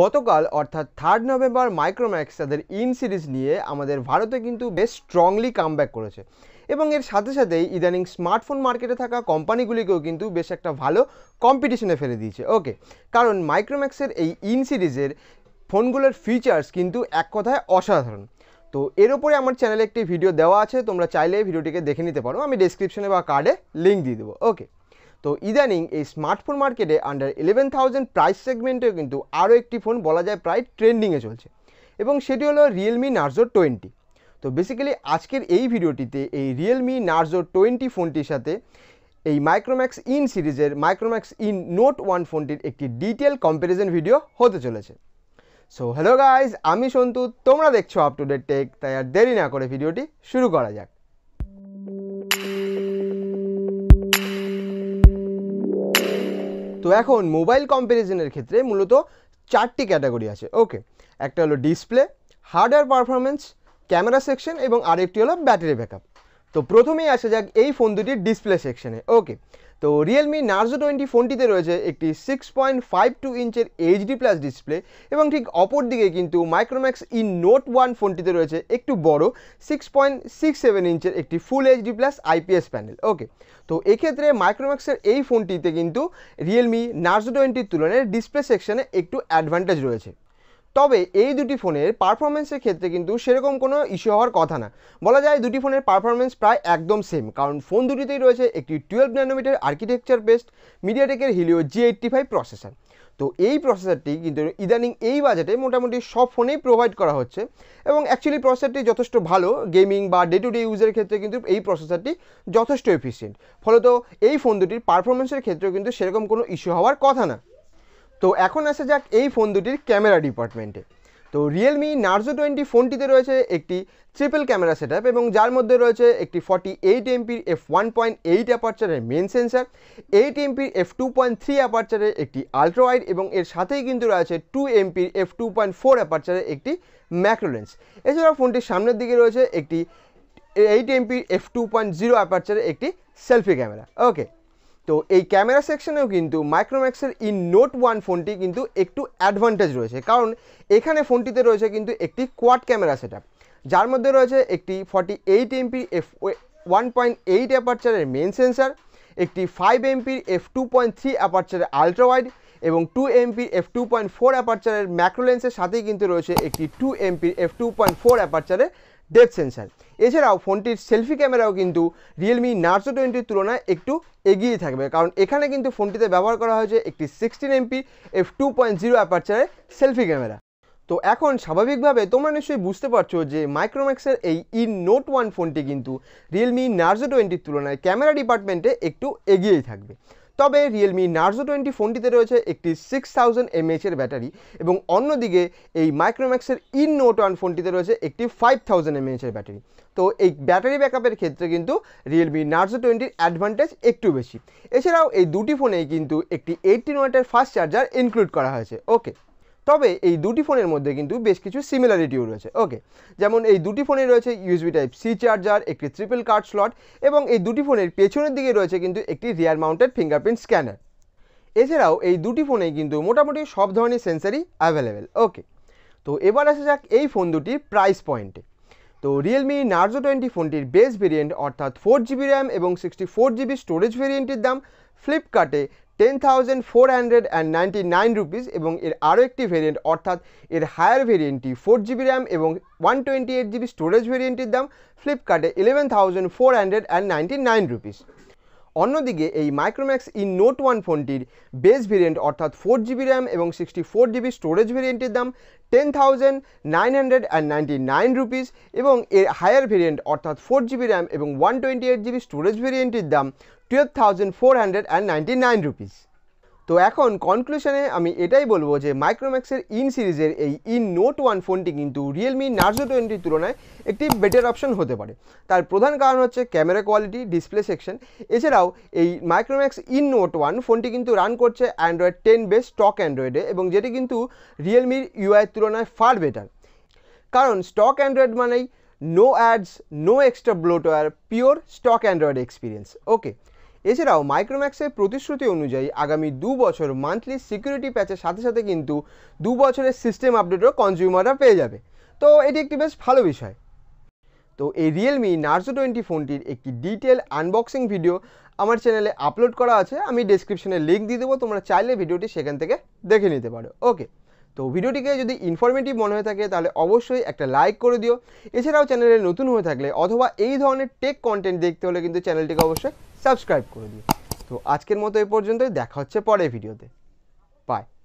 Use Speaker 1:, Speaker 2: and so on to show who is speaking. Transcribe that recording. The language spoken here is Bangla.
Speaker 1: গতকাল অর্থাৎ থার্ড নভেম্বর মাইক্রোম্যাক্স তাদের ইন সিরিজ নিয়ে আমাদের ভারতে কিন্তু বেশ স্ট্রংলি কামব্যাক করেছে এবং এর সাথে সাথেই ইদানিং স্মার্টফোন মার্কেটে থাকা কোম্পানিগুলিকেও কিন্তু বেশ একটা ভালো কম্পিটিশনে ফেলে দিয়েছে ওকে কারণ মাইক্রোম্যাক্সের এই ইন সিরিজের ফোনগুলোর ফিচার্স কিন্তু এক কথায় অসাধারণ তো এর ওপরে আমার চ্যানেলে একটি ভিডিও দেওয়া আছে তোমরা চাইলে ভিডিওটিকে দেখে নিতে পারো আমি ডিসক্রিপশনে বা কার্ডে লিঙ্ক দিয়ে দেবো ওকে তো ইদানিং এই স্মার্টফোন মার্কেটে আন্ডার ইলেভেন থাউজেন্ড প্রাইস সেগমেন্টেও কিন্তু আরও একটি ফোন বলা যায় প্রায় ট্রেন্ডিংয়ে চলছে এবং সেটি হলো রিয়েলমি নার্জো টোয়েন্টি তো বেসিক্যালি আজকের এই ভিডিওটিতে এই রিয়েলমি নার্জো টোয়েন্টি ফোনটির সাথে এই মাইক্রোম্যাক্স ইন সিরিজের মাইক্রোম্যাক্স ইন নোট ওয়ান ফোনটির একটি ডিটেল কম্পারিজন ভিডিও হতে চলেছে সো হ্যালো গাইজ আমি সন্তু তোমরা দেখছো আপ টু ডেট টেক তাই আর দেরি না করে ভিডিওটি শুরু করা যাক তো এখন মোবাইল কম্প্যারিজনের ক্ষেত্রে মূলত চারটি ক্যাটাগরি আছে ওকে একটা হলো display hardware performance camera section এবং আরেকটি হলো ব্যাটারি ব্যাকআপ তো প্রথমেই আসা যাক এই ফোন দুটির ডিসপ্লে সেকশনে ওকে তো রিয়েলমি নার্জো টোয়েন্টি ফোনটিতে রয়েছে একটি সিক্স পয়েন্ট ফাইভ টু ইঞ্চের এইচডি প্লাস ডিসপ্লে এবং ঠিক অপর দিকে কিন্তু মাইক্রোম্যাক্স ই নোট ওয়ান ফোনটিতে রয়েছে একটু বড় সিক্স পয়েন্ট সিক্স সেভেন ইঞ্চের একটি full HD plus IPS panel okay তো এক্ষেত্রে মাইক্রোম্যাক্সের এই ফোনটিতে কিন্তু রিয়েলমি নার্জো টোয়েন্টির তুলনায় ডিসপ্লে সেকশনে একটু অ্যাডভান্টেজ রয়েছে তবে এই দুটি ফোনের পারফরমেন্সের ক্ষেত্রে কিন্তু সেরকম কোনো ইস্যু হওয়ার কথা না বলা যায় দুটি ফোনের পারফরমেন্স প্রায় একদম সেম কারণ ফোন দুটিতেই রয়েছে একটি টুয়েলভ ন্যানোমিটার আর্কিটেকচার বেসড মিডিয়াটেকের Helio G eighty five processor তো এই প্রসেসরটি কিন্তু ইদানিং এই বাজেটে মোটামুটি সব ফোনেই প্রোভাইড করা হচ্ছে এবং অ্যাকচুয়ালি প্রসেসরটি যথেষ্ট ভালো গেমিং বা ডে টু ডে ইউজের ক্ষেত্রে কিন্তু এই প্রসেসরটি যথেষ্ট এফিসিয়েন্ট ফলত এই ফোন দুটির পারফরমেন্সের ক্ষেত্রেও কিন্তু সেরকম কোনো ইস্যু হওয়ার কথা না তো এখন আসা যাক এই ফোন দুটির ক্যামেরা ডিপার্টমেন্টে তো রিয়েলমি নার্জো টোয়েন্টি ফোনটিতে রয়েছে একটি ট্রিপল ক্যামেরা সেট এবং যার মধ্যে রয়েছে একটি ফর্টি এইট এমপির এফ ওয়ান পয়েন্ট এইট অ্যাপারচারের মেন সেন্সার এইট এমপির এফ টু পয়েন্ট থ্রি অ্যাপারচারের একটি আলট্রাওয়াইড এবং এর সাথেই কিন্তু রয়েছে টু এমপির এফ টু পয়েন্ট ফোর অ্যাপারচারের একটি ম্যাক্রোলেন্স এছাড়াও ফোনটির সামনের দিকে রয়েছে একটি এইট এমপির এফ টু পয়েন্ট জিরো অ্যাপারচারের একটি সেলফি ক্যামেরা ওকে তো এই ক্যামেরা সেকশনেও কিন্তু মাইক্রোম্যাক্সের ইন নোট ওয়ান ফোনটি কিন্তু একটু অ্যাডভান্টেজ রয়েছে কারণ এখানে ফোনটিতে রয়েছে কিন্তু একটি কোয়াড ক্যামেরা সেট যার মধ্যে রয়েছে একটি forty eight MP F one point eight অ্যাপারচারের মেন সেন্সার একটি ফাইভ এমপির এফ টু পয়েন্ট থ্রি অ্যাপারচারের আলট্রাওয়াইড এবং টু এমপির এফ টু পয়েন্ট ফোর অ্যাপারচারের ম্যাক্রোলেন্সের সাথেই কিন্তু রয়েছে একটি টু এমপির এফ টু পয়েন্ট ফোর অ্যাপারচারের ডেপ সেন্সার এছাড়াও ফোনটির সেলফি ক্যামেরাও কিন্তু রিয়েলমি নার্সো টোয়েন্টির তুলনায় একটু এগিয়ে থাকবে কারণ এখানে কিন্তু ফোনটিতে ব্যবহার করা হয়েছে একটি sixteen MP F two point zero অ্যাপারচারের সেলফি ক্যামেরা তো এখন স্বাভাবিকভাবে তোমরা নিশ্চয়ই বুঝতে পারছো যে মাইক্রোম্যাক্সের এই ই নোট ওয়ান ফোনটি কিন্তু রিয়েলমি নার্জো টোয়েন্টির তুলনায় ক্যামেরা ডিপার্টমেন্টে একটু এগিয়েই থাকবে তবে রিয়েলমি নার্জো টোয়েন্টি ফোনটিতে রয়েছে একটি সিক্স থাউজেন্ড এমএএচের ব্যাটারি এবং অন্যদিকে এই মাইক্রোম্যাক্সের ইন নোট ওয়ান ফোনটিতে রয়েছে একটি ফাইভ থাউজেন্ড এমএএচের ব্যাটারি তো এই ব্যাটারি ব্যাকআপের ক্ষেত্রে কিন্তু রিয়েলমি নার্জো টোয়েন্টির অ্যাডভান্টেজ একটু বেশি এছাড়াও এই দুটি ফোনেই কিন্তু একটি এইটটিন ওয়াটের ফাস্ট চার্জার ইনক্লুড করা হয়েছে ওকে তবে এই দুটি ফোনের মধ্যে কিন্তু বেশ কিছু সিমিলারিটিও রয়েছে ওকে যেমন এই দুটি ফোনে রয়েছে ইউএসবি টাইপ সি চার্জার একটি ট্রিপল কার্ড স্লট এবং এই দুটি ফোনের পেছনের দিকে রয়েছে কিন্তু একটি রিয়ার মাউন্টেড ফিঙ্গারপ্রিন্ট স্ক্যানার এছাড়াও এই দুটি ফোনেই কিন্তু মোটামুটি সব ধরনের সেন্সারই অ্যাভেলেবেল ওকে তো এবার আসা যাক এই ফোন দুটির প্রাইস পয়েন্টে তো রিয়েলমি নার্জো টোয়েন্টি ফোনটির বেস ভেরিয়েন্ট অর্থাৎ ফোর জিবি র্যাম এবং সিক্সটি ফোর জিবি স্টোরেজ ভেরিয়েন্টের দাম ফ্লিপকার্টে ten thousand four hundred and nine rupees এবং এর আরও একটি ভেরিয়েন্ট অর্থাৎ এর হায়ার ভেরিয়েন্টটি ফোর জিবি র্যাম এবং one twenty eight GB storage ভেরিয়েন্টের দাম ফ্লিপকার্টে eleven thousand four hundred and ninety nine rupees অন্যদিকে এই মাইক্রোম্যাক্স ইন নোট ওয়ান ফোনটির বেস ভেরিয়েন্ট অর্থাৎ ফোর জিবি র্যাম এবং সিক্সটি ফোর জিবি স্টোরেজ ভেরিয়েন্টের দাম ten thousand nine hundred and ninety nine rupees এবং এর হায়ার ভেরিয়েন্ট অর্থাৎ ফোর জিবি র্যাম এবং one twenty eight GB storage ভেরিয়েন্টের দাম twelve thousand four hundred and ninety nine rupees তো এখন কনক্লুশনে আমি এটাই বলবো যে মাইক্রোম্যাক্সের ইন সিরিজের এই ইন নোট ওয়ান ফোনটি কিন্তু রিয়েলমি নার্জো টোয়েন্টির তুলনায় একটি বেটার অপশন হতে পারে তার প্রধান কারণ হচ্ছে ক্যামেরা কোয়ালিটি ডিসপ্লে সেকশন এছাড়াও এই মাইক্রোম্যাক্স ইন নোট ওয়ান ফোনটি কিন্তু রান করছে অ্যান্ড্রয়েড টেন বেস স্টক অ্যান্ড্রয়েডে এবং যেটি কিন্তু রিয়েলমির ইউআইয়ের তুলনায় ফার বেটার কারণ স্টক অ্যান্ড্রয়েড মানেই no ads no extra bloatware pure stock Android experience okay এছাড়াও মাইক্রোম্যাক্সের প্রতিশ্রুতি অনুযায়ী আগামী দু বছর মান্থলি সিকিউরিটি প্যাচের সাথে সাথে কিন্তু দু বছরের সিস্টেম আপডেটও কনজিউমাররা পেয়ে যাবে তো এটি একটি বেশ ভালো বিষয় তো এই রিয়েলমি নার্জো টোয়েন্টি ফোনটির একটি ডিটেল আনবক্সিং ভিডিও আমার চ্যানেলে আপলোড করা আছে আমি ডিসক্রিপশনে লিঙ্ক দিয়ে দেবো তোমরা চাইলে ভিডিওটি সেখান থেকে দেখে নিতে পারো ওকে তো ভিডিওটিকে যদি ইনফরমেটিভ মনে হয়ে থাকে তাহলে অবশ্যই একটা লাইক করে দিও এছাড়াও চ্যানেলে নতুন হয়ে থাকলে অথবা এই ধরনের টেক কন্টেন্ট দেখতে হলে কিন্তু চ্যানেলটিকে অবশ্যই সাবস্ক্রাইব করে দিও তো আজকের মতো এ পর্যন্তই দেখা হচ্ছে পরের ভিডিওতে বাই